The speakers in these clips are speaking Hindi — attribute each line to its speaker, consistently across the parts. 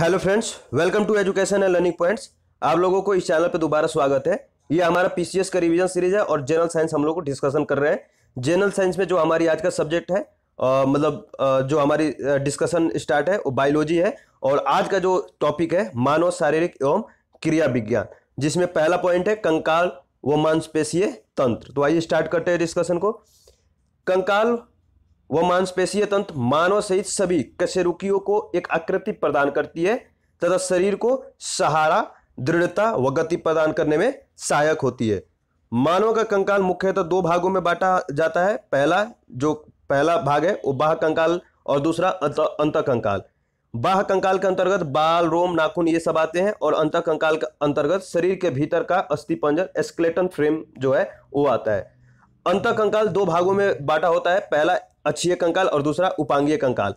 Speaker 1: Hello friends welcome to education and learning points आप लोगों को इस चैनल पर दोबारा स्वागत है ये हमारा पीसीएस का रिवीजन सीरीज है और जनरल साइंस हम लोग को डिस्कशन कर रहे हैं जनरल साइंस में जो हमारी आज का सब्जेक्ट है मतलब जो हमारी डिस्कशन स्टार्ट है वो बायोलॉजी है और आज का जो टॉपिक है मानव शारीरिक एवं क्रिया विज्ञान जिसमें पहला पॉइंट है कंकाल व मांसपेशीय तंत्र तो आइए स्टार्ट करते हैं डिस्कशन को कंकाल वह मांसपेशीय तंत्र मानव सहित सभी कशेरुकियों को एक आकृति प्रदान करती है तथा शरीर को सहारा दृढ़ता व गति प्रदान करने में सहायक होती है मानव का कंकाल मुख्यतः दो भागों में बांटा जाता है पहला जो पहला भाग है वो बाह कंकाल और दूसरा अंत कंकाल बाह कंकाल के अंतर्गत बाल रोम नाखून ये सब आते हैं और अंत कंकाल के अंतर्गत शरीर के भीतर का अस्थि पंजर एस्केलेटन फ्रेम जो है वो आता है अंत कंकाल दो भागों में बांटा होता है पहला अक्षीय कंकाल और दूसरा उपांगीय कंकाल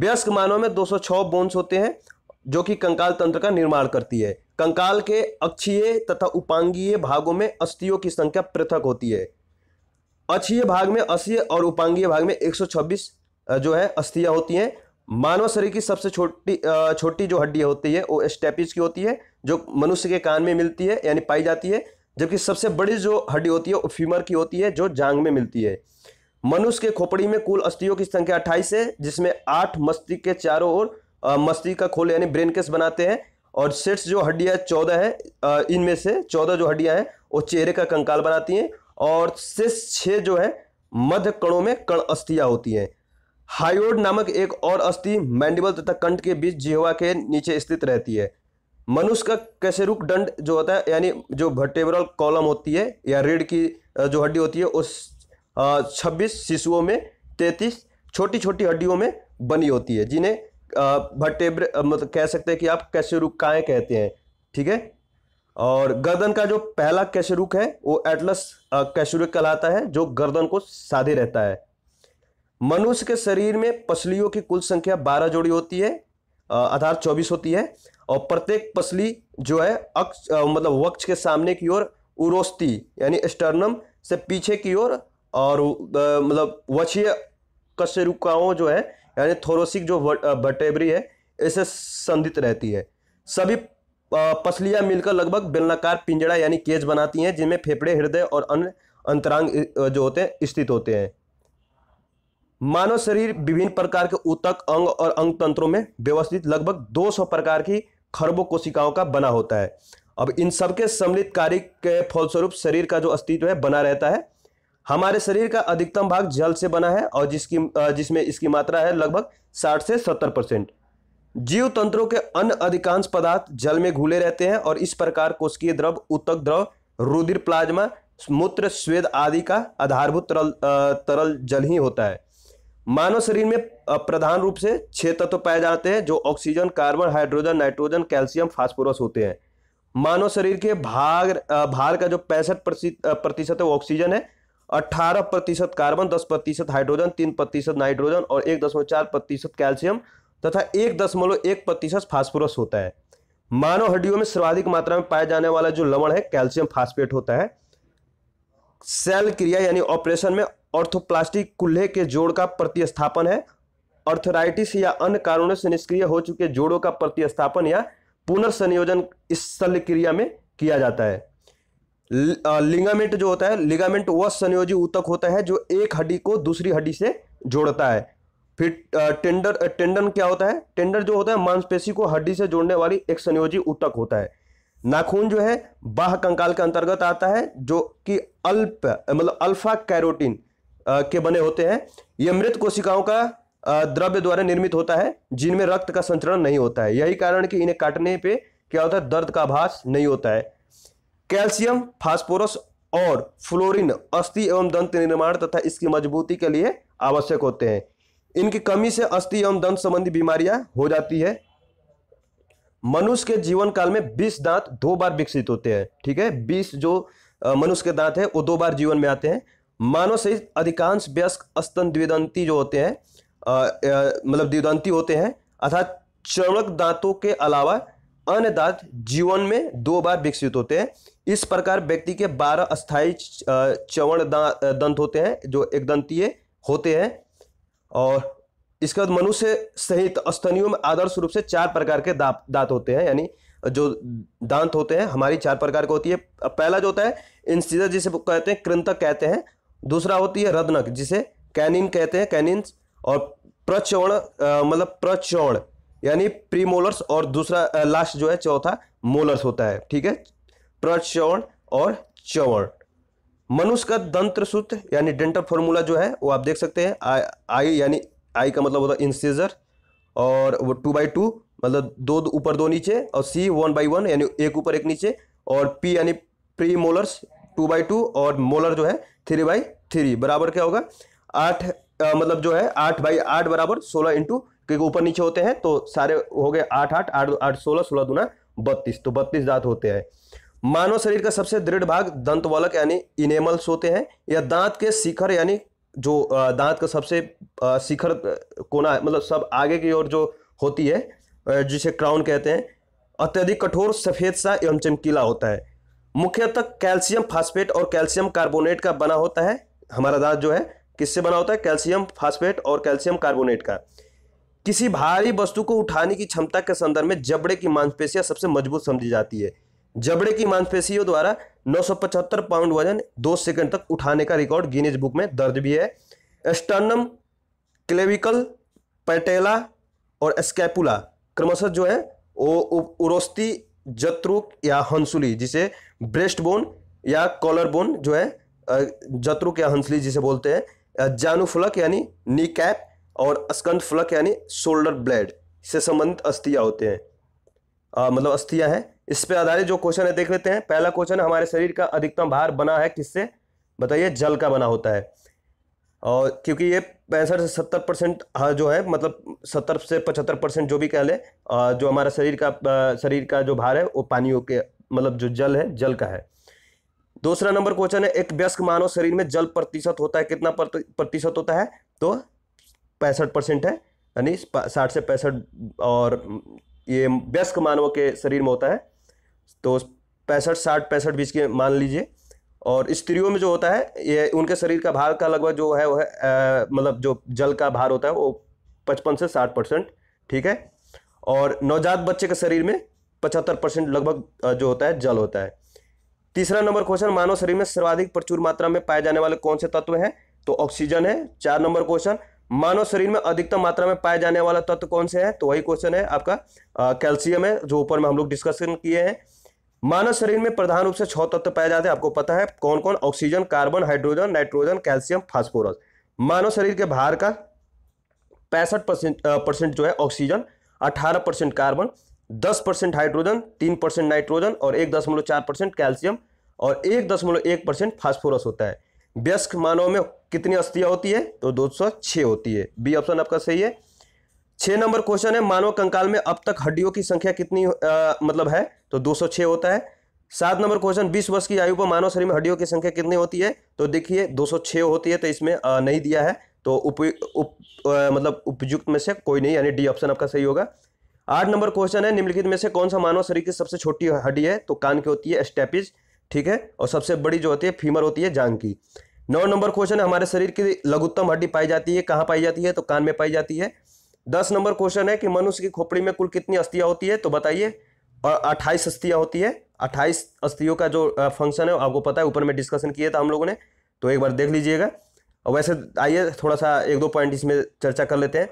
Speaker 1: व्यस्क मानव में 206 बोन्स होते हैं जो कि कंकाल तंत्र का निर्माण करती है कंकाल के अक्षीय तथा उपांगीय भागों में अस्थियों की संख्या पृथक होती है अक्षीय भाग में अस्थीय और उपांगीय भाग में 126 जो है अस्थियां होती हैं मानव शरीर की सबसे छोटी छोटी जो हड्डी होती है वो स्टेपिज की होती है जो मनुष्य के कान में मिलती है यानी पाई जाती है जबकि सबसे बड़ी जो हड्डी होती है वो फीमर की होती है जो जांग में मिलती है मनुष्य के खोपड़ी में कुल अस्थियों की संख्या अट्ठाईस है जिसमें आठ मस्तिष्क के चारों ओर मस्तिष्क का खोल यानी ब्रेन केस बनाते हैं और सेट्स जो हड्डियां चौदह है इनमें से चौदह जो हड्डियां हैं वो चेहरे का कंकाल बनाती हैं और शेष छः जो है मध्य कणों में कण अस्थियां होती हैं हायोड नामक एक और अस्थि मैंडिबल तथा कंठ के बीच जिहवा के नीचे स्थित रहती है मनुष्य का कैसे कैसेरुक दंड जो होता है यानी जो भट्टेबरल कॉलम होती है या रीढ़ की जो हड्डी होती है उस छब्बीस शिशुओं में तैतीस छोटी छोटी हड्डियों में बनी होती है जिन्हें भट्टेब्र मतलब कह सकते हैं कि आप कैसे रुकाएँ कहते हैं ठीक है और गर्दन का जो पहला कैशरुक है वो एटलस कैशरुक कहलाता है जो गर्दन को साधे रहता है मनुष्य के शरीर में पसलियों की कुल संख्या बारह जोड़ी होती है आधार चौबीस होती है और प्रत्येक पसली जो है अक्ष मतलब वक्ष के सामने की ओर उरोस्ती यानी स्टर्नम से पीछे की ओर और मतलब वशीय कशेरुकाओं जो है यानी थोरोसिक जो बटेबरी है इसे संधित रहती है सभी पसलियां मिलकर लगभग बेलनाकार पिंजड़ा यानी केज बनाती हैं जिनमें फेफड़े हृदय और अन्य अंतरांग जो होते हैं स्थित होते हैं मानव शरीर विभिन्न प्रकार के ऊतक अंग और अंग तंत्रों में व्यवस्थित लगभग 200 प्रकार की खरबों कोशिकाओं का बना होता है अब इन सबके सम्मिलित कार्य के फलस्वरूप शरीर का जो अस्तित्व है बना रहता है हमारे शरीर का अधिकतम भाग जल से बना है और जिसकी जिसमें इसकी मात्रा है लगभग 60 से 70 परसेंट जीव तंत्रों के अन्य अधिकांश पदार्थ जल में घुले रहते हैं और इस प्रकार कोशिकीय द्रव उत्तक द्रव रुधिर प्लाज्मा मूत्र स्वेद आदि का आधारभूत तरल तरल जल ही होता है मानव शरीर में प्रधान रूप से छह तत्व पाए जाते हैं जो oxygen carbon hydrogen nitrogen calcium phosphorus होते हैं मानव शरीर के भाग भार का जो पैंसठ प्रतिशत है वो ऑक्सीजन है अठारह प्रतिशत कार्बन दस प्रतिशत हाइड्रोजन तीन प्रतिशत नाइट्रोजन और एक दशमलव चार प्रतिशत कैल्शियम तथा एक दशमलव एक प्रतिशत फास्फोरस होता है मानव हड्डियों में सर्वाधिक मात्रा में पाया जाने वाला जो लवण है कैल्शियम फास्फेट होता है सेल क्रिया यानी ऑपरेशन में ऑर्थोप्लास्टिक कुल्हे के जोड़ का प्रतिस्थापन है ऑर्थोराइटिस या अन्य कारणों से निष्क्रिय हो चुके जोड़ों का प्रतिस्थापन या पुनर्संयोजन इस शल्य क्रिया में किया जाता है लिगामेंट जो होता है लिगामेंट वह संयोजी ऊतक होता है जो एक हड्डी को दूसरी हड्डी से जोड़ता है फिर टेंडर टेंडन क्या होता है टेंडर जो होता है मांसपेशी को हड्डी से जोड़ने वाली एक संयोजी ऊतक होता है नाखून जो है बाह कंकाल के अंतर्गत आता है जो कि अल्प मतलब अल्फा कैरोटीन के बने होते हैं यह मृत कोशिकाओं का द्रव्य द्वारा निर्मित होता है जिनमें रक्त का संचरण नहीं होता है यही कारण कि इन्हें काटने पे क्या होता है दर्द का आभास नहीं होता है कैल्शियम फास्फोरस और फ्लोरिन अस्थि एवं दंत निर्माण तथा इसकी मजबूती के लिए आवश्यक होते हैं इनकी कमी से अस्थि एवं दंत संबंधी बीमारियां हो जाती है मनुष्य के जीवन काल में 20 दांत दो बार विकसित होते हैं ठीक है 20 जो मनुष्य के दांत है वो दो बार जीवन में आते हैं मानव सहित अधिकांश व्यस्क स्तन द्विदंती जो होते हैं मतलब द्विदंती होते हैं अर्थात चमक दांतों के अलावा अन्य दांत जीवन में दो बार विकसित होते हैं इस प्रकार व्यक्ति के बारह अस्थायी चवण दंत होते हैं जो एक दंतीय होते हैं और इसके बाद मनुष्य सहित स्तनियों में आदर्श रूप से चार प्रकार के दांत दांत होते हैं यानी जो दांत होते हैं हमारी चार प्रकार के होती है पहला जो होता है इंसिजर जिसे कहते हैं कृंतक कहते हैं दूसरा होती है रदनक जिसे कैनिन कहते हैं कैनिन और प्रचौण मतलब प्रचौण यानी प्रीमोलर्स और दूसरा लास्ट जो है चौथा मोलर्स होता है ठीक है प्रचौण और चवण मनुष्य का दंत्र सूत्र यानी डेंटल फॉर्मूला जो है वो आप देख सकते हैं आई आई यानी आई का मतलब होता है इंसीजर और वो टू बाई टू मतलब दो ऊपर दो नीचे और सी वन बाई वन यानी एक ऊपर एक नीचे और पी यानी premolars two by two और मोलर जो है थ्री बाई थ्री बराबर क्या होगा आठ मतलब जो है आठ बाई आठ बराबर सोलह इंटू क्योंकि ऊपर नीचे होते हैं तो सारे हो गए आठ आठ आठ आठ सोलह सोलह दूना बत्तीस तो बत्तीस दांत होते हैं मानव शरीर का सबसे दृढ़ भाग दंत वालक यानी इनेमल्स होते हैं या दांत के शिखर यानी जो दांत का सबसे शिखर कोना मतलब सब आगे की ओर जो होती है जिसे क्राउन कहते हैं अत्यधिक कठोर सफ़ेद सा एवं चमकीला होता है मुख्यतः कैल्शियम फास्फेट और कैल्शियम कार्बोनेट का बना होता है हमारा दांत जो है किससे बना होता है कैल्शियम फास्फेट और कैल्शियम कार्बोनेट का किसी भारी वस्तु को उठाने की क्षमता के संदर्भ में जबड़े की मांसपेशियां सबसे मजबूत समझी जाती है जबड़े की मांसपेशियों द्वारा 975 पाउंड वजन दो सेकंड तक उठाने का रिकॉर्ड गिनीज बुक में दर्ज भी है एस्टर्नम क्लेविकल पैटेला और स्कैपुला क्रमशः जो है वो उरोस्ती जत्रुक या हंसुली जिसे ब्रेस्ट बोन या कॉलर बोन जो है जत्रुक या हंसली जिसे बोलते हैं जानु फ्लक यानी नी कैप और स्कंद फ्लक यानी शोल्डर ब्लेड से संबंधित अस्थियाँ होते हैं आ, मतलब अस्थियाँ हैं इस पर आधारित जो क्वेश्चन है देख लेते हैं पहला क्वेश्चन है हमारे शरीर का अधिकतम भार बना है किससे बताइए जल का बना होता है और क्योंकि ये पैंसठ से सत्तर परसेंट हाँ, जो है मतलब सत्तर से पचहत्तर परसेंट जो भी कह ले जो हमारा शरीर का शरीर का जो भार है वो पानियों के मतलब जो जल है जल का है दूसरा नंबर क्वेश्चन है एक व्यस्क मानव शरीर में जल प्रतिशत होता है कितना प्रतिशत होता है तो पैंसठ परसेंट है यानी साठ से पैंसठ और ये व्यस्क मानव के शरीर में होता है तो पैंसठ साठ पैंसठ बीच के मान लीजिए और स्त्रियों में जो होता है ये उनके शरीर का भार का लगभग जो है वो है मतलब जो जल का भार होता है वो पचपन से साठ परसेंट ठीक है और नवजात बच्चे के शरीर में पचहत्तर परसेंट लगभग जो होता है जल होता है तीसरा नंबर क्वेश्चन मानव शरीर में सर्वाधिक प्रचुर मात्रा में पाए जाने वाले कौन से तत्व हैं तो ऑक्सीजन है चार नंबर क्वेश्चन मानव शरीर में अधिकतम मात्रा में पाए जाने वाला तत्व कौन से है तो वही क्वेश्चन है आपका कैल्शियम है जो ऊपर में हम लोग डिस्कशन किए हैं मानव शरीर में प्रधान रूप से छह तत्व पाए जाते हैं आपको पता है कौन कौन oxygen carbon hydrogen nitrogen calcium phosphorus मानव शरीर के बाहर का पैंसठ परसेंट जो है ऑक्सीजन अठारह परसेंट कार्बन दस परसेंट हाइड्रोजन तीन परसेंट नाइट्रोजन और एक दशमलव चार परसेंट कैल्शियम और एक दशमलव एक परसेंट फास्फोरस होता है व्यस्क मानव में कितनी अस्थियां होती है तो दो सौ छः होती है बी ऑप्शन आपका सही है छह नंबर क्वेश्चन है मानव कंकाल में अब तक हड्डियों की संख्या कितनी आ, मतलब है तो 206 होता है सात नंबर क्वेश्चन बीस वर्ष की आयु पर मानव शरीर में हड्डियों की संख्या कितनी होती है तो देखिए 206 होती है तो इसमें आ, नहीं दिया है तो उप, उप आ, मतलब उपयुक्त में से कोई नहीं यानी डी ऑप्शन आपका सही होगा आठ नंबर क्वेश्चन है निम्नलिखित में से कौन सा मानव शरीर की सबसे छोटी हड्डी है तो कान की होती है स्टेपिज ठीक है और सबसे बड़ी जो होती है फीमर होती है जांग की नौ नंबर क्वेश्चन है हमारे शरीर की लघुत्तम हड्डी पाई जाती है कहाँ पाई जाती है तो कान में पाई जाती है दस नंबर क्वेश्चन है कि मनुष्य की खोपड़ी में कुल कितनी अस्थियां होती है तो बताइए और अट्ठाईस अस्थियां होती है अट्ठाईस अस्थियों का जो फंक्शन है आपको पता है ऊपर में डिस्कशन किया था हम लोगों ने तो एक बार देख लीजिएगा और वैसे आइए थोड़ा सा एक दो पॉइंट इसमें चर्चा कर लेते हैं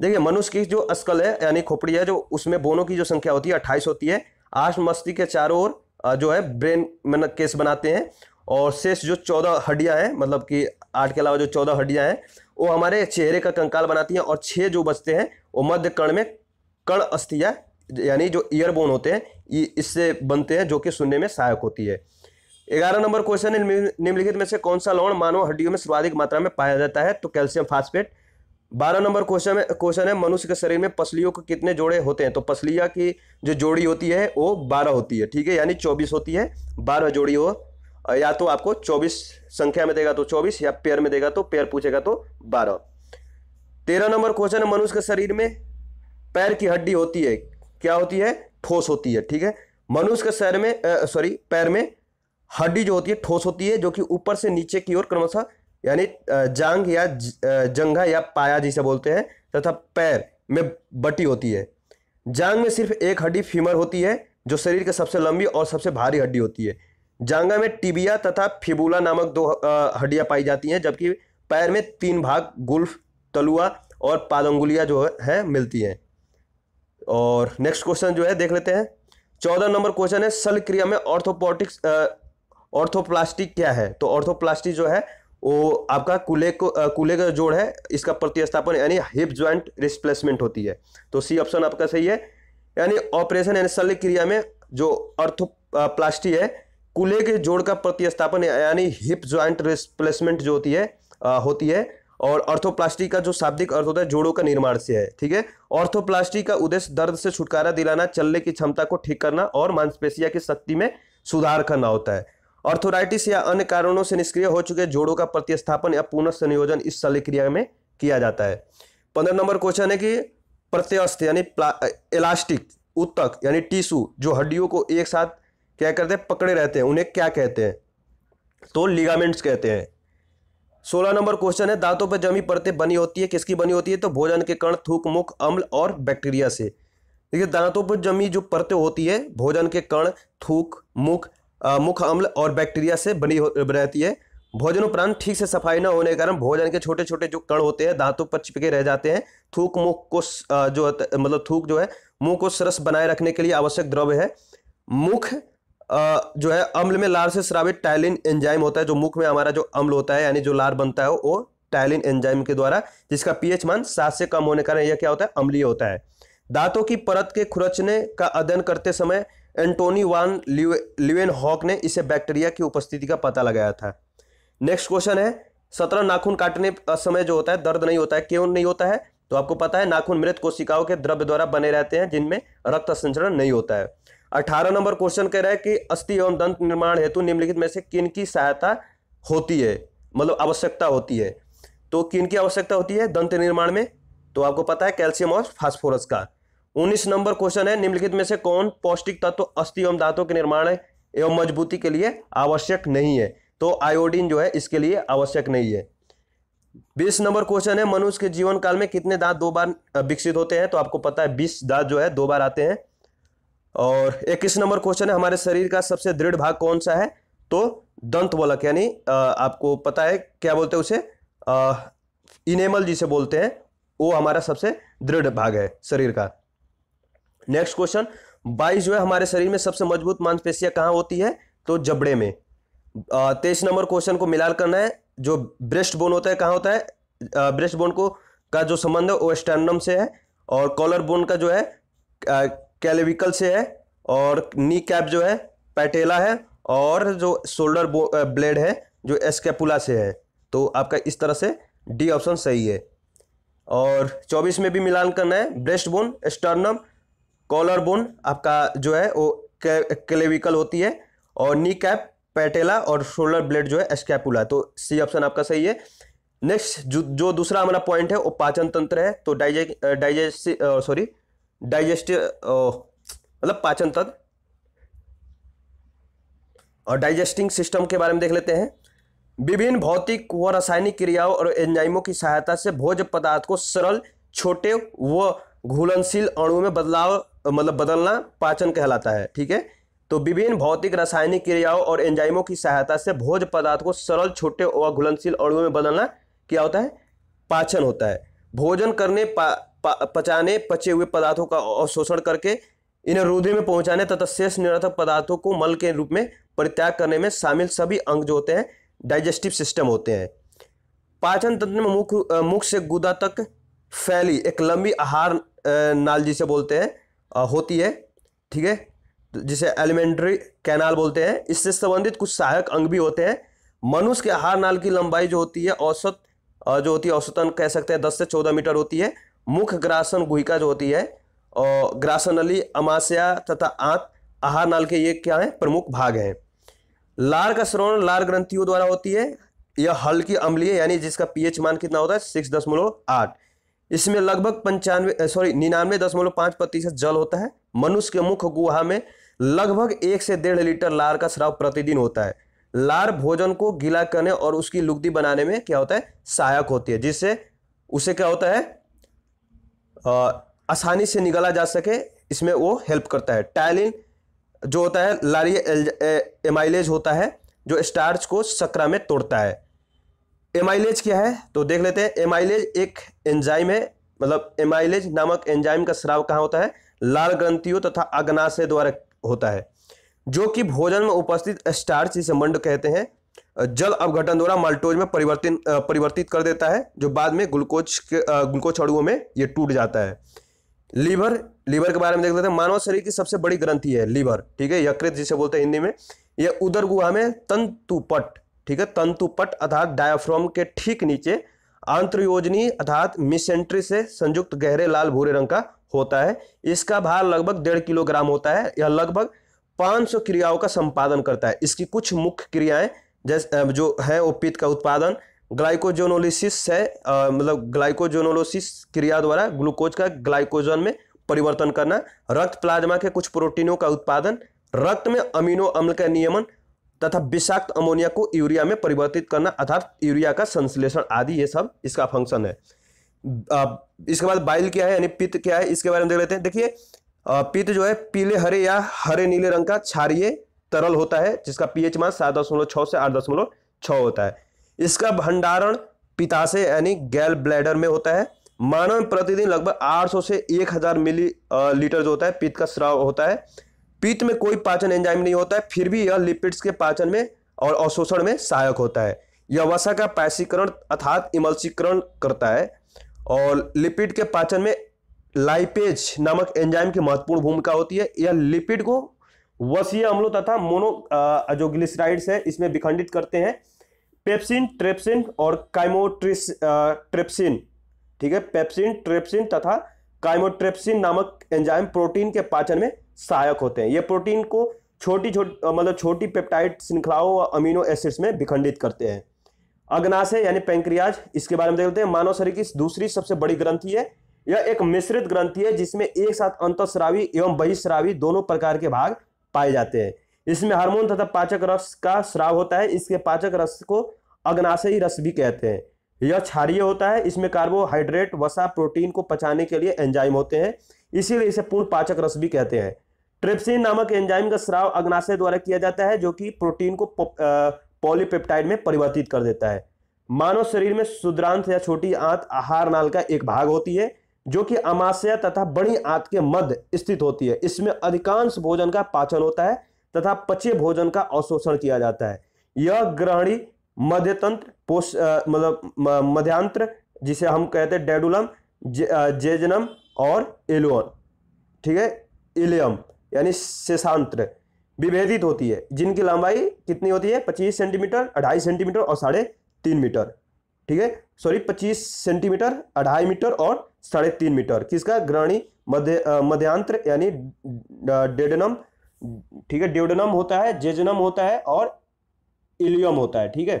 Speaker 1: देखिए मनुष्य की जो अस्कल है यानी खोपड़ी है जो उसमें बोनों की जो संख्या होती है अट्ठाईस होती है आठ मस्ती के चारों ओर जो है ब्रेन मन मतलब केस बनाते हैं और शेष जो चौदह हड्डियां हैं मतलब कि आठ के अलावा जो चौदह हड्डियां हैं वो हमारे चेहरे का कंकाल बनाती हैं और छः जो बचते हैं वो मध्य कर्ण में कर्ण अस्थिया यानी जो ईयरबोन होते हैं इससे बनते हैं जो कि सुनने में सहायक होती है ग्यारह नंबर क्वेश्चन है निम्नलिखित में से कौन सा लवण मानव हड्डियों में सर्वाधिक मात्रा में पाया जाता है तो कैल्शियम फास्फेट बारह नंबर क्वेश्चन क्वेश्चन है मनुष्य के शरीर में पसलियों के कितने जोड़े होते हैं तो पसलिया की जो जोड़ी होती है वो बारह होती है ठीक है यानी चौबीस होती है बारह जोड़ी हो या तो आपको 24 संख्या में देगा तो 24 या पेयर में देगा तो पेयर पूछेगा तो 12 तेरह नंबर क्वेश्चन है मनुष्य के शरीर में पैर की हड्डी होती है क्या होती है ठोस होती है ठीक है मनुष्य के शरीर में सॉरी पैर में हड्डी जो होती है ठोस होती है जो कि ऊपर से नीचे की ओर क्रमशः यानी जांग या जंघा या पाया जिसे बोलते हैं तथा पैर में बटी होती है जांग में सिर्फ एक हड्डी फीमर होती है जो शरीर के सबसे लंबी और सबसे भारी हड्डी होती है जांगा में टिबिया तथा फिबूला नामक दो हड्डियां पाई जाती हैं जबकि पैर में तीन भाग गुल्फ तलुआ और पादंगुलिया जो है मिलती हैं और नेक्स्ट क्वेश्चन जो है देख लेते हैं चौदह नंबर क्वेश्चन है सल क्रिया में ऑर्थोपोटिक्स ऑर्थोप्लास्टिक क्या है तो ऑर्थोप्लास्टिक जो है वो आपका कूले को कूले का जोड़ है इसका प्रतिस्थापन यानी हिप ज्वाइंट रिस्प्लेसमेंट होती है तो सी ऑप्शन आपका सही है यानी ऑपरेशन यानी शल्य क्रिया में जो ऑर्थोप्लास्टी है कुले के जोड़ का प्रतिस्थापन यानी हिप ज्वाइंट रिप्लेसमेंट जो होती है आ, होती है और ऑर्थोप्लास्टी का जो शाब्दिक अर्थ होता है जोड़ों का निर्माण से है ठीक है ऑर्थोप्लास्टी का उद्देश्य दर्द से छुटकारा दिलाना चलने की क्षमता को ठीक करना और मांसपेशिया की शक्ति में सुधार करना होता है ऑर्थोराइटिस या अन्य कारणों से निष्क्रिय हो चुके जोड़ों का प्रतिस्थापन या पुनः संयोजन इस शल क्रिया में किया जाता है पंद्रह नंबर क्वेश्चन है कि प्रत्यस्थ यानी इलास्टिक उत्तक यानी टिश्यू जो हड्डियों को एक साथ क्या करते हैं पकड़े रहते हैं उन्हें क्या कहते हैं तो लिगामेंट्स कहते हैं सोलह नंबर क्वेश्चन है दांतों पर जमी परतें बनी होती है किसकी बनी होती है तो भोजन के कण थूक मुख अम्ल और बैक्टीरिया से देखिए दांतों पर जमी जो परतें होती है भोजन के कण थूक मुख आ, मुख अम्ल और बैक्टीरिया से बनी रहती है भोजन उपरांत ठीक से सफाई न होने के कारण भोजन के छोटे छोटे जो कण होते हैं दांतों पर चिपके रह जाते हैं थूक मुख को जो मतलब थूक जो है मुंह को सरस बनाए रखने के लिए आवश्यक द्रव्य है मुख जो है अम्ल में लार से श्रावित टाइलिन एंजाइम होता है जो मुख में हमारा जो अम्ल होता है यानी जो लार बनता है वो टाइलिन एंजाइम के द्वारा जिसका पीएच मान सात से कम होने का कारण यह क्या होता है अम्लीय होता है दांतों की परत के खुरचने का अध्ययन करते समय एंटोनी वान लिवेन हॉक ने इसे बैक्टीरिया की उपस्थिति का पता लगाया था नेक्स्ट क्वेश्चन है सत्रह नाखून काटने समय जो होता है दर्द नहीं होता है क्यों नहीं होता है तो आपको पता है नाखून मृत कोशिकाओं के द्रव्य द्वारा बने रहते हैं जिनमें रक्त संचरण नहीं होता है अठारह नंबर क्वेश्चन कह रहा है कि अस्थि एवं दंत निर्माण हेतु निम्नलिखित में से किन की सहायता होती है मतलब आवश्यकता होती है तो किन की आवश्यकता होती है दंत निर्माण में तो आपको पता है कैल्शियम और फास्फोरस का उन्नीस नंबर क्वेश्चन है निम्नलिखित में से कौन पौष्टिक तत्व तो अस्थि एवं दांतों के निर्माण एवं मजबूती के लिए आवश्यक नहीं है तो आयोडीन जो है इसके लिए आवश्यक नहीं है बीस नंबर क्वेश्चन है मनुष्य के जीवन काल में कितने दांत दो बार विकसित होते हैं तो आपको पता है बीस दांत जो है दो बार आते हैं और इक्कीस नंबर क्वेश्चन है हमारे शरीर का सबसे दृढ़ भाग कौन सा है तो दंत वलक यानी आपको पता है क्या बोलते हैं उसे आ, इनेमल जिसे बोलते हैं वो हमारा सबसे दृढ़ भाग है शरीर का नेक्स्ट क्वेश्चन बाईस जो है हमारे शरीर में सबसे मजबूत मांसपेशियां कहाँ होती है तो जबड़े में तेईस नंबर क्वेश्चन को मिलान करना है जो ब्रेस्ट बोन होता है कहाँ होता है ब्रेस्ट बोन को का जो संबंध है वो स्टैंडम से है और कॉलर बोन का जो है कैलेविकल से है और नी कैप जो है पैटेला है और जो शोल्डर ब्लेड है जो एस्केपुला से है तो आपका इस तरह से डी ऑप्शन सही है और चौबीस में भी मिलान करना है breast bone sternum collar bone आपका जो है वो क्लेविकल होती है और नी कैप पैटेला और शोल्डर ब्लेड जो है एस्केपुला तो सी ऑप्शन आपका सही है नेक्स्ट जो जो दूसरा हमारा पॉइंट है वो पाचन तंत्र है तो डाइजे डाइजेस्टिव सॉरी डाइजेस्टिव uh, मतलब पाचन तंत्र और डाइजेस्टिंग सिस्टम के बारे में देख लेते हैं विभिन्न भौतिक व रासायनिक क्रियाओं और एंजाइमों की सहायता से भोज पदार्थ को सरल छोटे व घुलनशील अणु में बदलाव मतलब बदलना पाचन कहलाता है ठीक है तो विभिन्न भौतिक रासायनिक क्रियाओं और एंजाइमों की सहायता से भोज पदार्थ को सरल छोटे व घुलनशील अणुओं में बदलना क्या होता है पाचन होता है भोजन करने पचाने पचे हुए पदार्थों का अवशोषण करके इन्हें रुधिर में पहुंचाने तथा शेष निरर्थक पदार्थों को मल के रूप में परित्याग करने में शामिल सभी अंग जो होते हैं डाइजेस्टिव सिस्टम होते हैं पाचन तंत्र में मुख मुख से गुदा तक फैली एक लंबी आहार नाल जिसे बोलते हैं होती है ठीक है तो जिसे एलिमेंट्री कैनाल बोलते हैं इससे संबंधित कुछ सहायक अंग भी होते हैं मनुष्य के आहार नाल की लंबाई जो होती है औसत जो होती है औसतन कह सकते हैं दस से चौदह मीटर होती है मुख ग्रासन गुहिका जो होती है और ग्रासनली अमाशया तथा आंत आहार नाल के ये क्या है प्रमुख भाग हैं लार का श्रवण लार ग्रंथियों द्वारा होती है यह हल्की अम्लीय यानी जिसका पीएच मान कितना होता है सिक्स दशमलव आठ इसमें लगभग पंचानवे सॉरी निन्यानवे दशमलव पाँच प्रतिशत जल होता है मनुष्य के मुख गुहा में लगभग एक से डेढ़ लीटर लार का श्राव प्रतिदिन होता है लार भोजन को गीला करने और उसकी लुगदी बनाने में क्या होता है सहायक होती है जिससे उसे क्या होता है आसानी से निकाला जा सके इसमें वो हेल्प करता है टाइलिन जो होता है लारी एमाइलेज होता है जो स्टार्च को शक्रा में तोड़ता है एमाइलेज क्या है तो देख लेते हैं एमाइलेज एक एंजाइम है मतलब एमाइलेज नामक एंजाइम का श्राव कहाँ होता है लाल ग्रंथियों तथा अग्नाशय द्वारा होता है जो कि भोजन में उपस्थित स्टार्च जिसे मंड कहते हैं जल अवघटन द्वारा माल्टोज में परिवर्तित परिवर्तित कर देता है जो बाद में ग्लूकोज के ग्लूकोज अड़ुओं में ये टूट जाता है लीवर लीवर के बारे में देख लेते हैं मानव शरीर की सबसे बड़ी ग्रंथि है लीवर ठीक है यकृत जिसे बोलते हैं हिंदी में यह उदर गुहा में तंतुपट ठीक है तंतुपट अर्थात डायाफ्राम के ठीक नीचे आंत्रयोजनी अर्थात मिसेंट्री से संयुक्त गहरे लाल भूरे रंग का होता है इसका भार लगभग डेढ़ किलोग्राम होता है यह लगभग 500 क्रियाओं का संपादन करता है इसकी कुछ मुख्य क्रियाएं जैसे जो है वो पित्त का उत्पादन ग्लाइकोजोनोलिसिस है मतलब ग्लाइकोजोनोलोसिस क्रिया द्वारा ग्लूकोज का ग्लाइकोजन में परिवर्तन करना रक्त प्लाज्मा के कुछ प्रोटीनों का उत्पादन रक्त में अमीनो अम्ल का नियमन तथा विषाक्त अमोनिया को यूरिया में परिवर्तित करना अर्थात यूरिया का संश्लेषण आदि ये सब इसका फंक्शन है इसके बाद बाइल क्या है यानी पित्त क्या है इसके बारे में देख लेते हैं देखिए पित्त जो है पीले हरे या हरे नीले रंग का क्षारिय तरल होता है जिसका पीएच मान सात दशमलव छः से आठ दशमलव छः होता है इसका भंडारण पिताशय यानी गैल ब्लैडर में होता है मानव प्रतिदिन लगभग 800 से 1000 मिली लीटर जो होता है पित्त का स्राव होता है पित्त में कोई पाचन एंजाइम नहीं होता है फिर भी यह लिपिड्स के पाचन में और अवशोषण में सहायक होता है यह वसा का पैसीकरण अर्थात इमल्सीकरण करता है और लिपिड के पाचन में लाइपेज नामक एंजाइम की महत्वपूर्ण भूमिका होती है यह लिपिड को वसीय अम्लों तथा मोनो जो ग्लिसराइड्स है इसमें विखंडित करते हैं पेप्सिन ट्रेप्सिन और काइमोट्रिस ट्रेप्सिन ठीक है पेप्सिन ट्रेप्सिन तथा काइमोट्रेप्सिन नामक एंजाइम प्रोटीन के पाचन में सहायक होते हैं ये प्रोटीन को छोटी छोटी मतलब छोटी पेप्टाइड श्रृंखलाओं और अमीनो एसिड्स में विखंडित करते हैं अग्नाशय यानी पेंक्रियाज इसके बारे में देखते हैं मानव शरीर की दूसरी सबसे बड़ी ग्रंथि है यह एक मिश्रित ग्रंथि है जिसमें एक साथ अंतश्रावी एवं बहिश्रावी दोनों प्रकार के भाग पाए जाते हैं इसमें हार्मोन तथा पाचक रस का श्राव होता है इसके पाचक रस को अग्नाशयी रस भी कहते हैं यह क्षारीय होता है इसमें कार्बोहाइड्रेट वसा प्रोटीन को पचाने के लिए एंजाइम होते हैं इसीलिए इसे पूर्ण पाचक रस भी कहते हैं ट्रिप्सिन नामक एंजाइम का श्राव अग्नाशय द्वारा किया जाता है जो कि प्रोटीन को पॉलीपेप्टाइड में परिवर्तित कर देता है मानव शरीर में शुद्रांत या छोटी आंत आहार नाल का एक भाग होती है जो कि अमाशय तथा बड़ी आंत के मध्य स्थित होती है इसमें अधिकांश भोजन का पाचन होता है तथा पचे भोजन का अवशोषण किया जाता है यह ग्रहणी मध्यतंत्र पोष मतलब मध्यांत्र जिसे हम कहते हैं डेडुलम जे, जेजनम और एलोन ठीक है इलियम यानी शेषांत्र विभेदित होती है जिनकी लंबाई कितनी होती है पच्चीस सेंटीमीटर अढ़ाई सेंटीमीटर और साढ़े तीन मीटर ठीक है सॉरी पच्चीस सेंटीमीटर अढ़ाई मीटर और साढ़े तीन मीटर किसका ग्रहणी मध्य मध्यांत्र यानी डेडनम ठीक है ड्यूडनम होता है जेजनम होता है और इलियम होता है ठीक है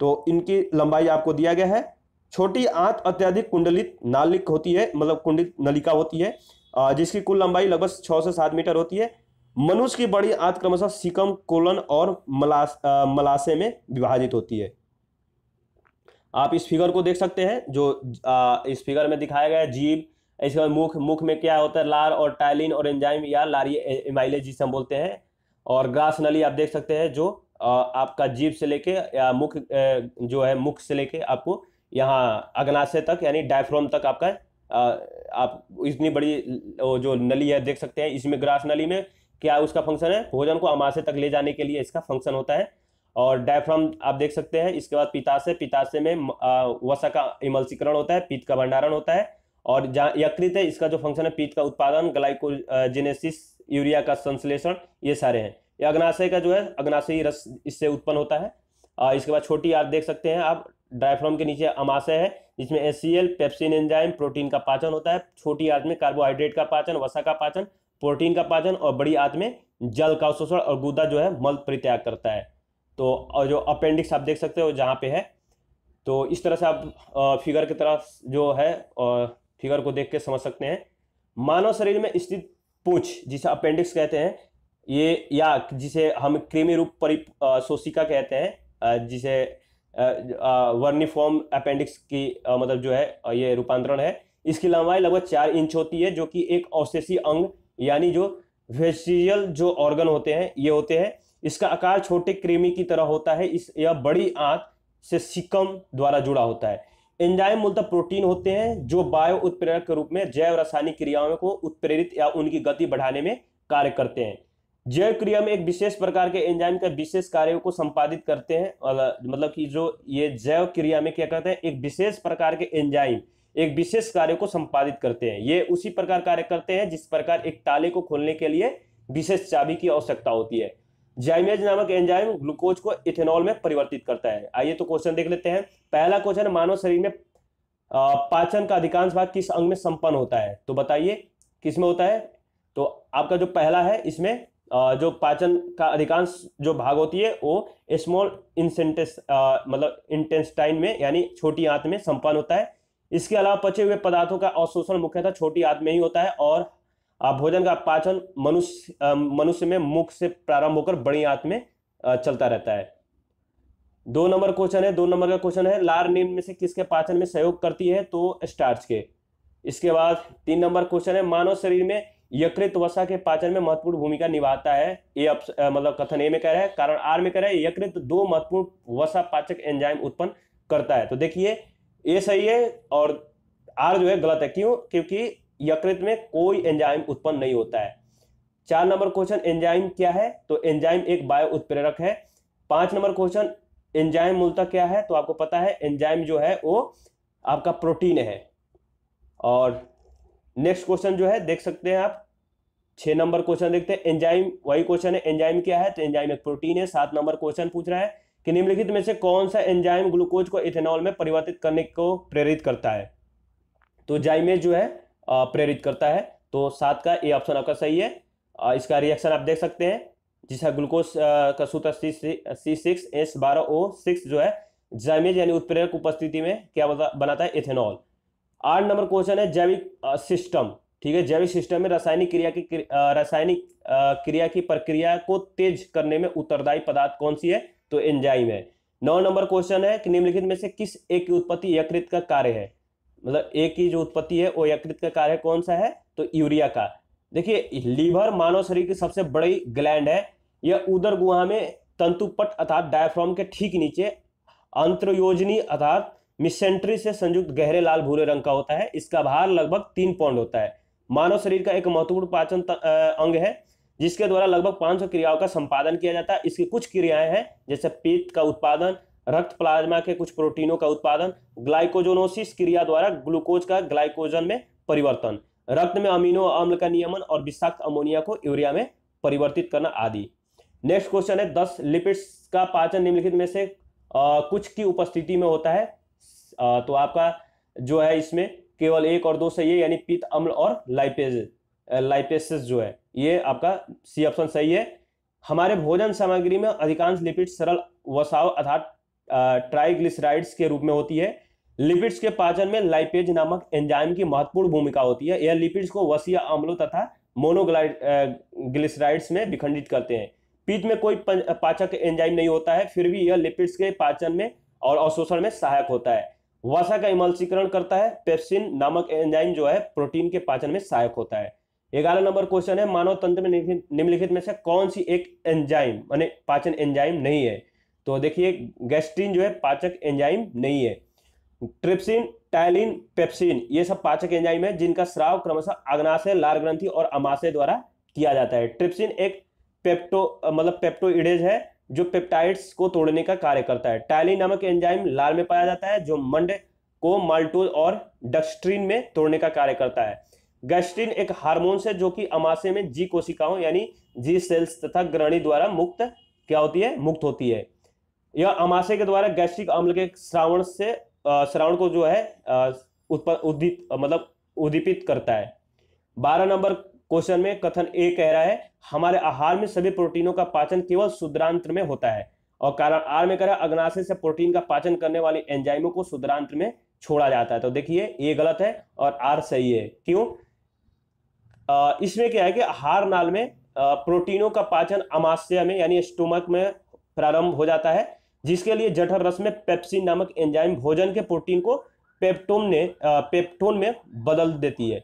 Speaker 1: तो इनकी लंबाई आपको दिया गया है छोटी आंत अत्यधिक कुंडलित नालिक होती है मतलब कुंडित नलिका होती है जिसकी कुल लंबाई लगभग छः
Speaker 2: से सात मीटर होती है मनुष्य की बड़ी आंत क्रमशः सिकम कोलन और मलास मलासे में विभाजित होती है आप इस फिगर को देख सकते हैं जो आ, इस फिगर में दिखाया गया है जीव इसके बाद मुख मुख में क्या होता है लार और टाइलिन और एंजाइम या लारी एमाइलेज जिसे हम बोलते हैं और ग्रास नली आप देख सकते हैं जो आ, आपका जीव से लेके या मुख जो है मुख से लेके आपको यहाँ अग्नाशय तक यानी डायफ्रोम तक आपका आ, आप इतनी बड़ी जो नली है देख सकते हैं इसमें ग्रास नली में क्या उसका फंक्शन है भोजन को अमाशय तक ले जाने के लिए इसका फंक्शन होता है और डायफ्राम आप देख सकते हैं इसके बाद पिताशय पिताशय में वसा का इमलसीकरण होता है पीत का भंडारण होता है और जहाँ यकृत है इसका जो फंक्शन है पीत का उत्पादन ग्लाइकोजेनेसिस यूरिया का संश्लेषण ये सारे हैं ये अग्नाशय का जो है अग्नाशय रस इससे उत्पन्न होता है और इसके बाद छोटी आप देख सकते हैं आप डायफ्राम के नीचे अमाशय है जिसमें S C L pepsin enzyme protein का पाचन होता है छोटी आंत में कार्बोहाइड्रेट का पाचन वसा का पाचन प्रोटीन का पाचन और बड़ी आत में जल का अवशोषण और गुदा जो है मल परित्याग करता है तो और जो अपेंडिक्स आप देख सकते हो जहाँ पे है तो इस तरह से आप फिगर की तरफ जो है फिगर को देख के समझ सकते हैं मानव शरीर में स्थित पूछ जिसे अपेंडिक्स कहते हैं ये या जिसे हम कृमि रूप परि कहते हैं जिसे वर्निफॉर्म अपेंडिक्स की मतलब जो है ये रूपांतरण है इसकी लंबाई लगभग चार इंच होती है जो कि एक अवशेषी अंग यानी जो वेस्टिजियल जो ऑर्गन होते हैं ये होते हैं इसका आकार छोटे क्रेमी की तरह होता है इस यह बड़ी आंत से सिकम द्वारा जुड़ा होता है एंजाइम मूलतः प्रोटीन होते हैं जो बायो उत्प्रेरक के रूप में जैव रासायनिक क्रियाओं को उत्प्रेरित या उनकी गति बढ़ाने में कार्य करते हैं जैव क्रिया में एक विशेष प्रकार के एंजाइम का विशेष कार्यों को संपादित करते हैं और मतलब कि जो ये जैव क्रिया में क्या करते हैं एक विशेष प्रकार के एंजाइम एक विशेष कार्य को संपादित करते हैं ये उसी प्रकार कार्य करते हैं जिस प्रकार एक ताले को खोलने के लिए विशेष चाबी की आवश्यकता होती है जाइमेज नामक एंजाइम ग्लूकोज को इथेनॉल में परिवर्तित करता है आइए तो क्वेश्चन देख लेते हैं पहला क्वेश्चन मानव शरीर में पाचन का अधिकांश भाग किस अंग में संपन्न होता है तो बताइए किस में होता है तो आपका जो पहला है इसमें जो पाचन का अधिकांश जो भाग होती है वो स्मॉल इंसेंटेस मतलब इंटेस्टाइन में यानी छोटी आंत में संपन्न होता है इसके अलावा पचे हुए पदार्थों का अवशोषण मुख्यतः छोटी आंत में ही होता है और आप भोजन का पाचन मनुष्य मनुष्य में मुख से प्रारंभ होकर बड़ी आंत में चलता रहता है दो नंबर क्वेश्चन है दो नंबर का क्वेश्चन है लार निम्न में से किसके पाचन में सहयोग करती है तो स्टार्च के इसके बाद तीन नंबर क्वेश्चन है मानव शरीर में यकृत वसा के पाचन में महत्वपूर्ण भूमिका निभाता है ए मतलब कथन ए में कह रहा है कारण आर में कह रहा है यकृत दो महत्वपूर्ण वसा पाचक एंजाइम उत्पन्न करता है तो देखिए ए सही है और आर जो है गलत है क्यों क्योंकि यकृत में कोई एंजाइम उत्पन्न नहीं होता है चार नंबर क्वेश्चन एंजाइम क्या है तो एंजाइम एक बायो उत्प्रेरक है पांच नंबर क्वेश्चन एंजाइम मूलतः क्या है तो आपको पता है एंजाइम जो है वो आपका प्रोटीन है और नेक्स्ट क्वेश्चन जो है देख सकते हैं आप छह नंबर क्वेश्चन देखते हैं एंजाइम वही क्वेश्चन है एंजाइम क्या है तो एंजाइम एक प्रोटीन है सात नंबर क्वेश्चन पूछ रहा है कि निम्नलिखित में से कौन सा एंजाइम ग्लूकोज को इथेनॉल में परिवर्तित करने को प्रेरित करता है तो जाइमेज जो है प्रेरित करता है तो सात का ए ऑप्शन आपका सही है इसका रिएक्शन आप देख सकते हैं जिसका ग्लूकोज का सूत्र सी सी सिक्स एस बारह ओ सिक्स जो है जैमेज यानी उत्प्रेरक उपस्थिति में क्या बनाता है इथेनॉल आठ नंबर क्वेश्चन है जैविक सिस्टम ठीक है जैविक सिस्टम में रासायनिक क्रिया की रासायनिक क्रिया की प्रक्रिया को तेज करने में उत्तरदायी पदार्थ कौन सी है तो एंजाइम है नौ नंबर क्वेश्चन है कि निम्नलिखित में से किस एक उत्पत्ति यकृत का कार्य है मतलब ए की जो उत्पत्ति है वो यकृत का कार्य कौन सा है तो यूरिया का देखिए लीवर मानव शरीर की सबसे बड़ी ग्लैंड है यह उदर गुहा में तंतुपट अर्थात डायफ्राम के ठीक नीचे अंतरयोजनी अर्थात मिसेंट्री से संयुक्त गहरे लाल भूरे रंग का होता है इसका भार लगभग तीन पौंड होता है मानव शरीर का एक महत्वपूर्ण पाचन अंग है जिसके द्वारा लगभग 500 क्रियाओं का संपादन किया जाता है इसकी कुछ क्रियाएं हैं जैसे पीत का उत्पादन रक्त प्लाज्मा के कुछ प्रोटीनों का उत्पादन ग्लाइकोजोनोसिस क्रिया द्वारा ग्लूकोज का ग्लाइकोजन में परिवर्तन रक्त में अमीनो अम्ल का नियमन और विषाक्त अमोनिया को यूरिया में परिवर्तित करना आदि नेक्स्ट क्वेश्चन है दस लिपिड्स का पाचन निम्नलिखित में से आ, कुछ की उपस्थिति में होता है आ, तो आपका जो है इसमें केवल एक और दो सही है यानी पित्त अम्ल और लाइपेज लाइपेसिस जो है ये आपका सी ऑप्शन सही है हमारे भोजन सामग्री में अधिकांश लिपिड सरल वसाव अर्थात ट्राइग्लिसराइड्स के रूप में होती है लिपिड्स के पाचन में लाइपेज नामक एंजाइम की महत्वपूर्ण भूमिका होती है यह लिपिड्स को वसीय अम्लों तथा मोनोग्लाइड्स में विखंडित करते हैं पीत में कोई पाचक एंजाइम नहीं होता है फिर भी यह लिपिड्स के पाचन में और अवशोषण में सहायक होता है वसा का इमल्सीकरण करता है पेप्सिन नामक एंजाइम जो है प्रोटीन के पाचन में सहायक होता है ग्यारह नंबर क्वेश्चन है मानव तंत्र में निम्नलिखित में से कौन सी एक एंजाइम माने पाचन एंजाइम नहीं है तो देखिए गैस्ट्रिन जो है पाचक एंजाइम नहीं है ट्रिप्सिन टाइलिन पेप्सिन ये सब पाचक एंजाइम है जिनका श्राव क्रमशः अग्नाशय लार ग्रंथि और अमाशय द्वारा किया जाता है ट्रिप्सिन एक पेप्टो मतलब पेप्टोइडेज है जो पेप्टाइड्स को तोड़ने का कार्य करता है टाइलिन नामक एंजाइम लार में पाया जाता है जो मंड को माल्टोज और डस्ट्रीन में तोड़ने का कार्य करता है गैस्ट्रिन एक हार्मोन है जो कि अमाशय में जी कोशिकाओं यानी जी सेल्स तथा ग्रहणी द्वारा मुक्त क्या होती है मुक्त होती है यह अमाशय के द्वारा गैस्ट्रिक अम्ल के श्रावण से श्रावण को जो है उद्दीप मतलब उद्दीपित करता है बारह नंबर क्वेश्चन में कथन ए कह रहा है हमारे आहार में सभी प्रोटीनों का पाचन केवल शुद्रांत्र में होता है और कारण आर में कह रहा है अग्नाशय से प्रोटीन का पाचन करने वाले एंजाइमों को शुद्रांत्र में छोड़ा जाता है तो देखिए ए गलत है और आर सही है क्यों इसमें क्या है कि आहार नाल में प्रोटीनों का पाचन अमाशय में यानी स्टोमक में प्रारंभ हो जाता है जिसके लिए जठर रस में पेप्सिन नामक एंजाइम भोजन के प्रोटीन को पेप्टोन ने पेप्टोन में बदल देती है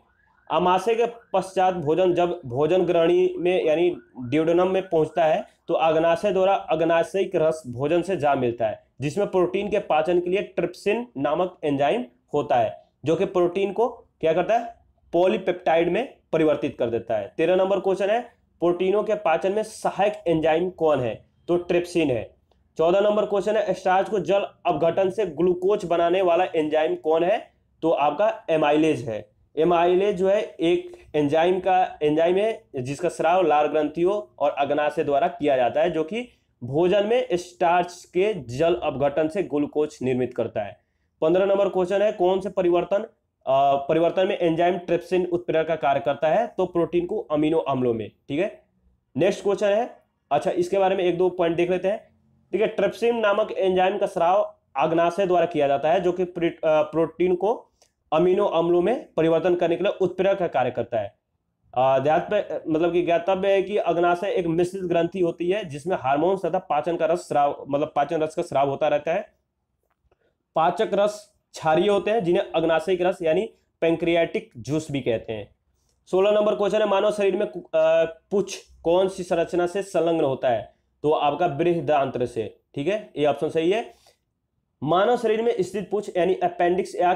Speaker 2: अमाशय के पश्चात भोजन जब भोजन ग्रहणी में यानी ड्यूडोनम में पहुंचता है तो अग्नाशय द्वारा अग्नाशयिक रस भोजन से जा मिलता है जिसमें प्रोटीन के पाचन के लिए ट्रिप्सिन नामक एंजाइम होता है जो कि प्रोटीन को क्या करता है पॉलीपेप्टाइड में परिवर्तित कर देता है तेरह नंबर क्वेश्चन है प्रोटीनों के पाचन में सहायक एंजाइम कौन है तो ट्रिप्सिन है चौदह नंबर क्वेश्चन है स्टार्च को जल अपघटन से ग्लूकोज बनाने वाला एंजाइम कौन है तो आपका एमाइलेज है एमाइलेज जो है एक एंजाइम का एंजाइम है जिसका श्राव लाल ग्रंथियों और अग्नाशय द्वारा किया जाता है जो कि भोजन में स्टार्च के जल अपघटन से ग्लूकोज निर्मित करता है पंद्रह नंबर क्वेश्चन है कौन से परिवर्तन आ, परिवर्तन में एंजाइम ट्रिप्सिन उत्प्रेरक का कार्य करता है तो प्रोटीन को अमीनो अम्लों में ठीक है नेक्स्ट क्वेश्चन है अच्छा इसके बारे में एक दो पॉइंट देख लेते हैं ठीक है ट्रिप्सिन नामक एंजाइम का स्राव आग्नाशय द्वारा किया जाता है जो कि प्रोटीन को अमीनो अम्लों में परिवर्तन करने के लिए उत्प्रेरक का कार्य करता है ध्यात पे मतलब कि ज्ञातव्य है कि अग्नाशय एक मिश्रित ग्रंथि होती है जिसमें हार्मोन तथा पाचन का रस श्राव मतलब पाचन रस का श्राव होता रहता है पाचक रस क्षारिय होते हैं जिन्हें अग्नाशय रस यानी पेंक्रियाटिक जूस भी कहते हैं सोलह नंबर क्वेश्चन है मानव शरीर में पुछ कौन सी संरचना से संलग्न होता है तो आपका बृहदांत्र से ठीक है ये ऑप्शन सही है मानव शरीर में स्थित पुछ यानी अपेंडिक्स या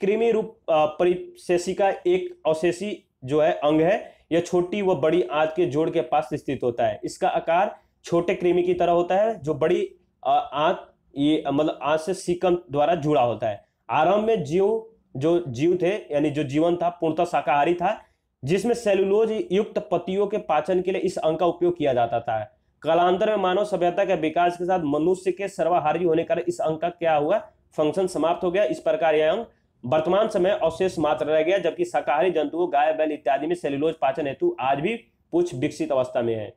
Speaker 2: कृमि रूप परिशेषी का एक अवशेषी जो है अंग है यह छोटी व बड़ी आंत के जोड़ के पास स्थित होता है इसका आकार छोटे कृमि की तरह होता है जो बड़ी आंत ये मतलब आंत से सिकम द्वारा जुड़ा होता है आरंभ में जीव जो जीव थे यानी जो जीवन था पूर्णतः शाकाहारी था जिसमें सेलुलोज युक्त पतियों के पाचन के लिए इस अंग का उपयोग किया जाता था कालांतर में मानव सभ्यता के विकास के साथ मनुष्य के सर्वाहारी होने का इस अंक का क्या हुआ फंक्शन समाप्त हो गया इस प्रकार यह अंक वर्तमान समय अवशेष मात्र रह गया जबकि शाकाहारी जंतुओं गाय बैल इत्यादि में सेल्यूलोज पाचन हेतु आज भी कुछ विकसित अवस्था में है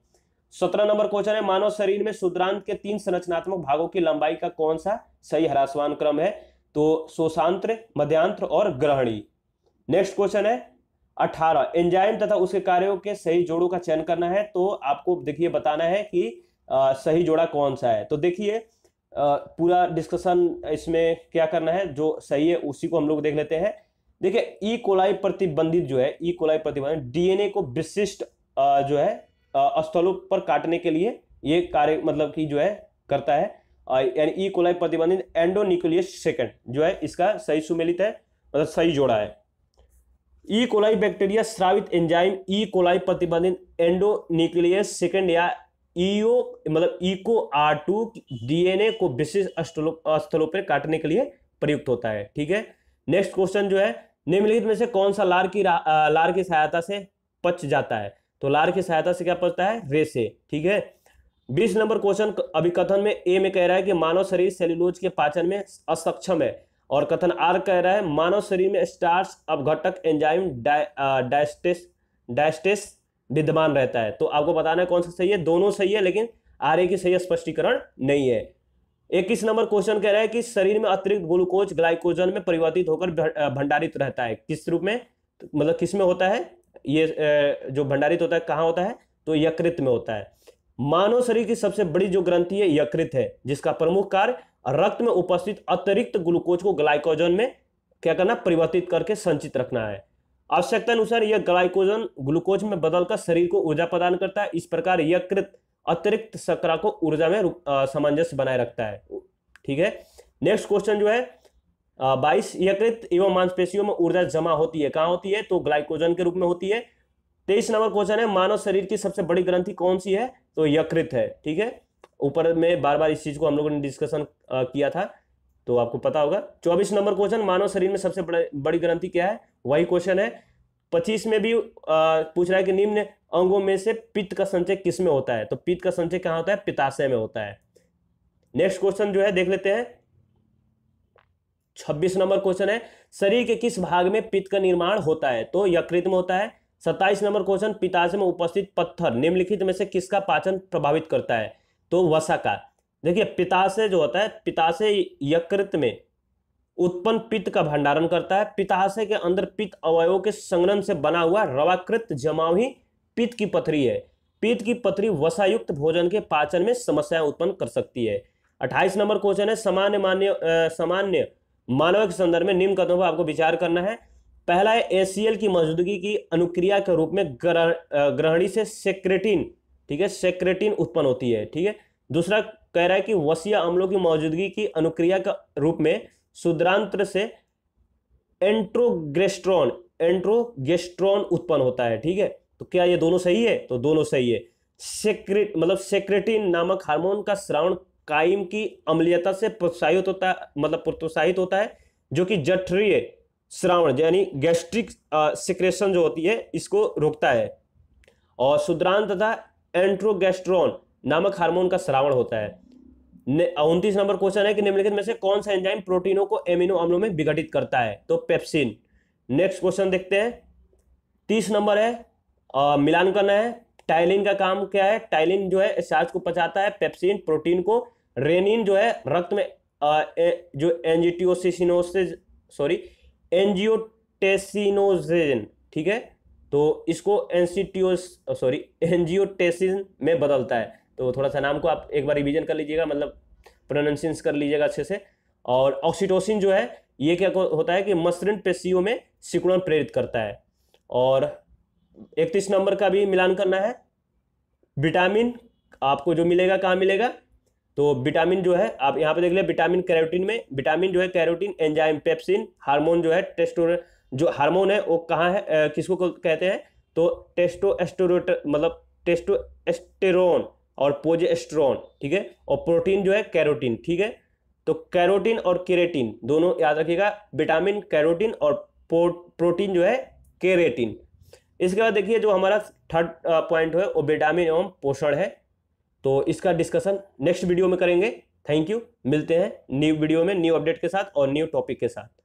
Speaker 2: सत्रह नंबर क्वेश्चन है मानव शरीर में शुद्रांत के तीन संरचनात्मक भागों की लंबाई का कौन सा सही हरासवान क्रम है तो शोषांत्र मध्यांत्र और ग्रहणी नेक्स्ट क्वेश्चन है अठारह एंजाइम तथा उसके कार्यों के सही जोड़ों का चयन करना है तो आपको देखिए बताना है कि आ, सही जोड़ा कौन सा है तो देखिए पूरा डिस्कशन इसमें क्या करना है जो सही है उसी को हम लोग देख लेते हैं देखिए ई e. कोलाई प्रतिबंधित जो है ई e. कोलाई प्रतिबंधित डीएनए को विशिष्ट जो है स्थलों पर काटने के लिए ये कार्य मतलब की जो है करता है यानी ई e. कोलाई प्रतिबंधित एंडोनिकुलियस सेकंड जो है इसका सही सुमेलित है मतलब सही जोड़ा है ई कोलाई बैक्टीरिया स्रावित एंजाइम ई कोलाई प्रतिबंधित एंडोनिक्लियस सेकेंड या ईओ e मतलब ईको आर टू डीएनए को विशेष स्थलों पर काटने के लिए प्रयुक्त होता है ठीक है नेक्स्ट क्वेश्चन जो है निम्नलिखित में से कौन सा लार की लार की सहायता से पच जाता है तो लार की सहायता से क्या पचता है रेसे ठीक है बीस नंबर क्वेश्चन अभिकथन में ए में कह रहा है कि मानव शरीर सेल्यूलोज के पाचन में असक्षम है और कथन आर कह रहा है मानव शरीर में स्टार्च अवघटक एंजाइम डायस्टिस डायस्टिस विद्यमान रहता है तो आपको बताना है कौन सा सही है दोनों सही है लेकिन आर ए की सही स्पष्टीकरण नहीं है इक्कीस नंबर क्वेश्चन कह रहा है कि शरीर में अतिरिक्त ग्लूकोज ग्लाइकोजन में परिवर्तित होकर भंडारित रहता है किस रूप में मतलब किस में होता है ये जो भंडारित होता है कहाँ होता है तो यकृत में होता है मानव शरीर की सबसे बड़ी जो ग्रंथि है यकृत है जिसका प्रमुख कार्य रक्त में उपस्थित अतिरिक्त ग्लूकोज को ग्लाइकोजन में क्या करना परिवर्तित करके संचित रखना है आवश्यकता अनुसार यह ग्लाइकोजन ग्लूकोज में बदलकर शरीर को ऊर्जा प्रदान करता है इस प्रकार यकृत अतिरिक्त शकरा को ऊर्जा में सामंजस्य बनाए रखता है ठीक है नेक्स्ट क्वेश्चन जो है बाईस यकृत एवं मांसपेशियों में ऊर्जा जमा होती है कहाँ होती है तो ग्लाइकोजन के रूप में होती है तेईस नंबर क्वेश्चन है मानव शरीर की सबसे बड़ी ग्रंथि कौन सी है तो यकृत है ठीक है ऊपर में बार बार इस चीज़ को हम लोगों ने डिस्कशन किया था तो आपको पता होगा चौबीस नंबर क्वेश्चन मानव शरीर में सबसे बड़ी ग्रंथि क्या है वही क्वेश्चन है पच्चीस में भी पूछ रहा है कि निम्न अंगों में से पित्त का संचय किस में होता है तो पित्त का संचय कहाँ होता है पिताशय में होता है नेक्स्ट क्वेश्चन जो है देख लेते हैं छब्बीस नंबर क्वेश्चन है शरीर के किस भाग में पित्त का निर्माण होता है तो यकृत में होता है सत्ताईस नंबर क्वेश्चन पिताशय में उपस्थित पत्थर निम्नलिखित में से किसका पाचन प्रभावित करता है तो वसाकार देखिए पिताशय जो होता है पिताशय यकृत में उत्पन्न पित्त का भंडारण करता है पिताशय के अंदर पित्त अवयवों के संग्रहण से बना हुआ रवाकृत जमाव ही पित्त की पथरी है पित्त की पथरी वसायुक्त भोजन के पाचन में समस्याएं उत्पन्न कर सकती है अट्ठाईस नंबर क्वेश्चन है सामान्य मान्य सामान्य मानव के संदर्भ में निम्न कदमों पर आपको विचार करना है पहला है एसीएल की मौजूदगी की अनुक्रिया के रूप में ग्रहणी से सेक्रेटिन ठीक है सेक्रेटिन उत्पन्न होती है ठीक है दूसरा कह रहा है कि वसीय अम्लों की मौजूदगी की अनुक्रिया का रूप में शुद्रांत्र से एंट्रोग्रेस्ट्रॉन एंट्रोगेस्ट्रॉन उत्पन्न होता है ठीक है तो क्या ये दोनों सही है तो दोनों सही है सेक्रेट मतलब सेक्रेटिन नामक हार्मोन का श्रावण कायम की अम्लियता से प्रोत्साहित होता मतलब प्रोत्साहित होता है जो कि जठरीय श्रावण यानी गैस्ट्रिक सिक्रेशन जो होती है इसको रोकता है और शुद्रांत तथा एंट्रोगेस्ट्रॉन नामक हार्मोन का श्रावण होता है उनतीस नंबर क्वेश्चन है कि निम्नलिखित में से कौन सा एंजाइम प्रोटीनों को एमिनो अम्लों में विघटित करता है तो पेप्सिन नेक्स्ट क्वेश्चन देखते हैं तीस नंबर है आ, मिलान करना है टाइलिन का काम क्या है टाइलिन जो है स्टार्च को पचाता है पेप्सिन प्रोटीन को रेनिन जो है रक्त में आ, ए, जो एनजीटियोसिनोसिस सॉरी एनजियोटेसिनोजेन ठीक है तो इसको एनसीटीओ सॉरी एनजियोटेसिन में बदलता है तो थोड़ा सा नाम को आप एक बार रिविजन कर लीजिएगा मतलब प्रोनाउंसिएशन कर लीजिएगा अच्छे से और ऑक्सीटोसिन जो है ये क्या होता है कि मसरिन पेशियों में सिकुड़न प्रेरित करता है और इकतीस नंबर का भी मिलान करना है विटामिन आपको जो मिलेगा कहाँ मिलेगा तो विटामिन जो है आप यहाँ पे देख ले विटामिन कैरोटीन में विटामिन जो है कैरोटीन एंजाइम पेप्सिन हार्मोन जो है टेस्टोर जो हार्मोन है वो कहाँ है किसको कहते हैं तो टेस्टो मतलब टेस्टो एस्टेरोन और पोजेस्ट्रॉन ठीक है और प्रोटीन जो है कैरोटीन ठीक है तो कैरोटीन और केरेटिन दोनों याद रखिएगा विटामिन कैरोटीन और प्रोटीन जो है केरेटिन इसके बाद देखिए जो हमारा थर्ड पॉइंट है वो विटामिन एवं पोषण है तो इसका डिस्कशन नेक्स्ट वीडियो में करेंगे थैंक यू मिलते हैं न्यू वीडियो में न्यू अपडेट के साथ और न्यू टॉपिक के साथ